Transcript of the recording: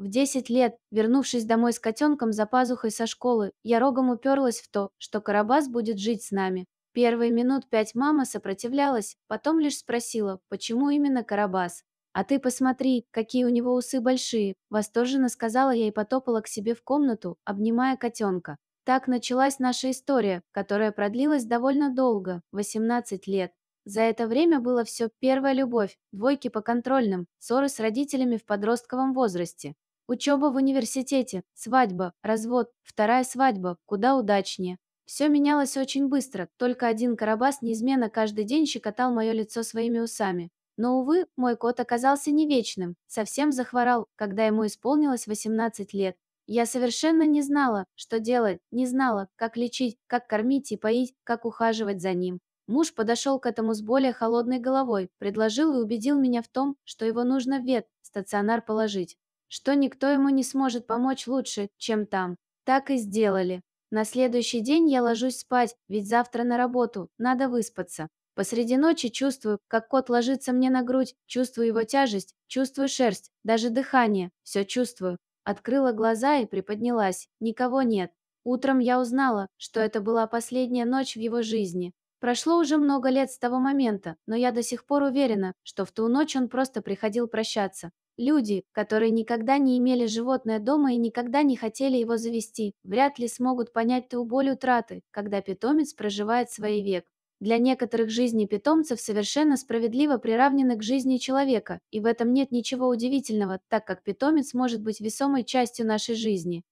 в десять лет вернувшись домой с котенком за пазухой со школы я рогом уперлась в то что карабас будет жить с нами первые минут пять мама сопротивлялась потом лишь спросила почему именно карабас а ты посмотри какие у него усы большие восторженно сказала я и потопала к себе в комнату обнимая котенка так началась наша история которая продлилась довольно долго 18 лет за это время было все первая любовь, двойки по контрольным, ссоры с родителями в подростковом возрасте, Учеба в университете, свадьба, развод, вторая свадьба, куда удачнее. Все менялось очень быстро, только один карабас неизменно каждый день щекотал мое лицо своими усами. Но, увы, мой кот оказался не вечным, совсем захворал, когда ему исполнилось 18 лет. Я совершенно не знала, что делать, не знала, как лечить, как кормить и поить, как ухаживать за ним. Муж подошел к этому с более холодной головой, предложил и убедил меня в том, что его нужно в вет, стационар положить что никто ему не сможет помочь лучше, чем там. Так и сделали. На следующий день я ложусь спать, ведь завтра на работу, надо выспаться. Посреди ночи чувствую, как кот ложится мне на грудь, чувствую его тяжесть, чувствую шерсть, даже дыхание, все чувствую. Открыла глаза и приподнялась, никого нет. Утром я узнала, что это была последняя ночь в его жизни. Прошло уже много лет с того момента, но я до сих пор уверена, что в ту ночь он просто приходил прощаться. Люди, которые никогда не имели животное дома и никогда не хотели его завести, вряд ли смогут понять ту боль утраты, когда питомец проживает свой век. Для некоторых жизни питомцев совершенно справедливо приравнены к жизни человека, и в этом нет ничего удивительного, так как питомец может быть весомой частью нашей жизни.